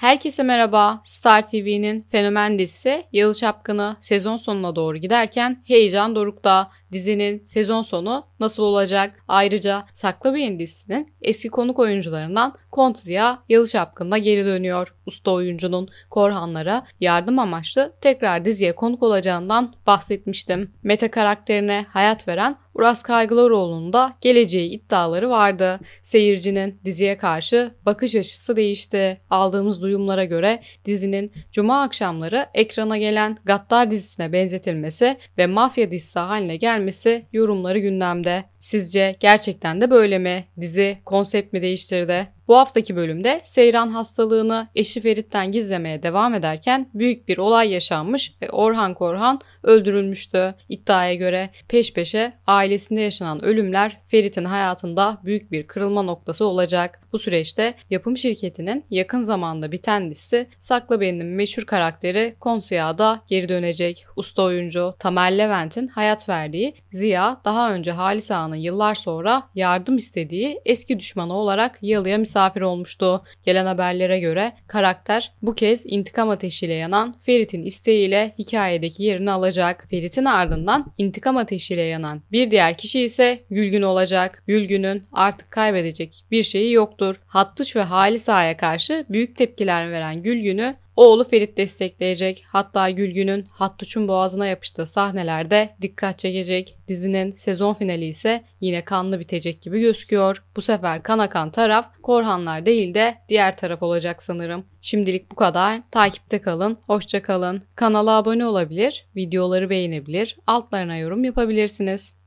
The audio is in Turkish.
Herkese merhaba. Star TV'nin fenomen dizisi Yalı Çapkını sezon sonuna doğru giderken heyecan dorukta dizinin sezon sonu nasıl olacak? Ayrıca Saklı bir dizisinin eski konuk oyuncularından Kontiya Yalı Şapkın'la geri dönüyor. Usta oyuncunun Korhanlara yardım amaçlı tekrar diziye konuk olacağından bahsetmiştim. Meta karakterine hayat veren Uras Kaygılaroğlu'nun da geleceği iddiaları vardı. Seyircinin diziye karşı bakış açısı değişti. Aldığımız duyumlara göre dizinin cuma akşamları ekrana gelen Gattar dizisine benzetilmesi ve mafya dizisi haline gelmesi gelmesi yorumları gündemde. Sizce gerçekten de böyle mi? Dizi konsept mi değiştirdi? Bu haftaki bölümde Seyran hastalığını eşi Ferit'ten gizlemeye devam ederken büyük bir olay yaşanmış ve Orhan Korhan öldürülmüştü. İddiaya göre peş peşe ailesinde yaşanan ölümler Ferit'in hayatında büyük bir kırılma noktası olacak. Bu süreçte yapım şirketinin yakın zamanda biten dizisi Sakla Bey'in meşhur karakteri Konsiya'da geri dönecek. Usta oyuncu Tamer Levent'in hayat verdiği Ziya daha önce Halis Ağa'nın Erdoğan'ın yıllar sonra yardım istediği eski düşmanı olarak Yalı'ya misafir olmuştu. Gelen haberlere göre karakter bu kez intikam ateşiyle yanan Ferit'in isteğiyle hikayedeki yerini alacak. Ferit'in ardından intikam ateşiyle yanan bir diğer kişi ise Gülgün olacak. Gülgün'ün artık kaybedecek bir şeyi yoktur. Hattuç ve Halis Ağa'ya karşı büyük tepkiler veren Gülgün'ü Oğlu Ferit destekleyecek. Hatta Gülgün'ün Hattuç'un boğazına yapıştığı sahnelerde dikkat çekecek. Dizinin sezon finali ise yine kanlı bitecek gibi gözüküyor. Bu sefer kan akan taraf Korhanlar değil de diğer taraf olacak sanırım. Şimdilik bu kadar. Takipte kalın, hoşça kalın. Kanala abone olabilir, videoları beğenebilir, altlarına yorum yapabilirsiniz.